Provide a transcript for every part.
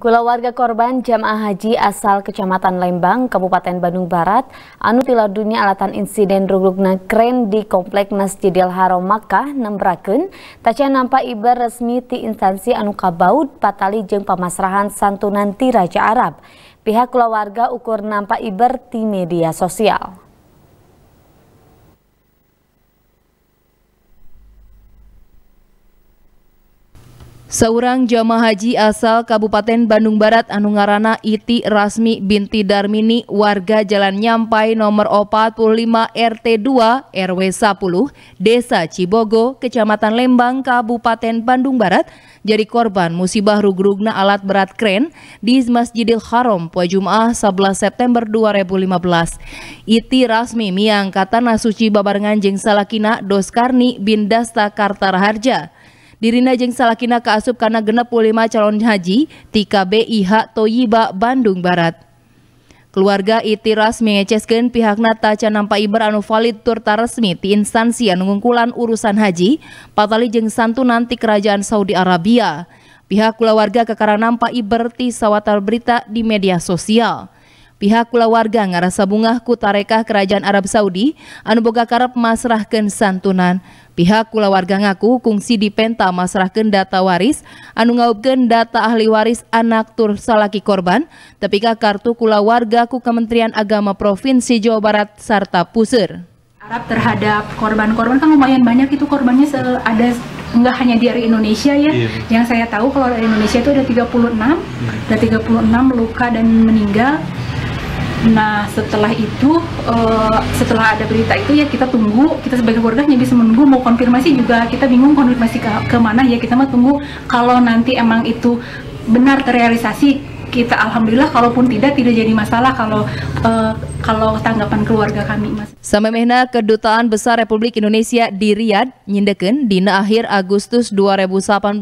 Kula warga korban jamaah haji asal Kecamatan Lembang, Kabupaten Bandung Barat, anu tila dunia alatan insiden rugrugna kren di Komplek Masjidil Haram Makkah, Nembraken, taca nampak ibar resmi ti instansi anu kabaud patali jeng Pemasrahan santunan ti Raja Arab. Pihak keluarga ukur nampak ibar ti media sosial. Seorang jamaah haji asal Kabupaten Bandung Barat Anungarana Iti Rasmi binti Darmini warga Jalan Nyampai nomor 45 RT 2 RW 10 Desa Cibogo Kecamatan Lembang Kabupaten Bandung Barat jadi korban musibah rugrugna alat berat kren di Masjidil Haram poe Jumat, 11 September 2015. Iti Rasmi miang kata nasuci babarengan jeung salakina Doskarni bin Dasta Kartaraharja Dirina jeng salakina kaasup karena genep lima calon haji tika BIH Toyiba Bandung Barat. Keluarga itiras mengeceskan pihak nata nampak beranu anu valid turta resmi di instansi anu ngungkulan urusan haji, patali jeng santunan ti kerajaan Saudi Arabia. Pihak keluarga kekara nampak ibar ti sawatar berita di media sosial pihak keluarga ngarasa bungah kutarekah tarekah kerajaan Arab Saudi anu boga karep masrahkan santunan Pihak kulawarga ngaku kungsi di penta masrahkeun data waris anu ngaupkan data ahli waris anak tur salaki korban tepika kartu kulawarga ku Kementerian Agama Provinsi Jawa Barat serta pusir Arab terhadap korban-korban kan lumayan banyak itu korbannya ada nggak hanya dari Indonesia ya. Yeah. Yang saya tahu kalau dari Indonesia itu ada 36, yeah. Iya. ada 36 luka dan meninggal Nah setelah itu uh, setelah ada berita itu ya kita tunggu kita sebagai keluarga hanya bisa menunggu mau konfirmasi juga kita bingung konfirmasi ke mana ya kita mau tunggu kalau nanti emang itu benar terrealisasi kita alhamdulillah kalaupun tidak tidak jadi masalah kalau uh, kalau tanggapan keluarga kami Mas. Samemehna Kedutaan Besar Republik Indonesia di Riyadh nyindeken dina akhir Agustus 2018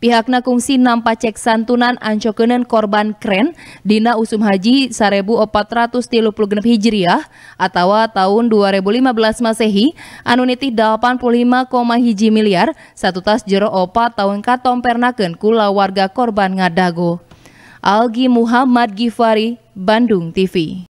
pihakna kungsi nampak cek santunan ancokenen korban kren dina usum haji 1436 Hijriah atau tahun 2015 Masehi anuniti nitih 85,1 miliar satu tas jero opa tahun pernaken kula warga korban ngadago. Algi Muhammad Gifari, Bandung TV.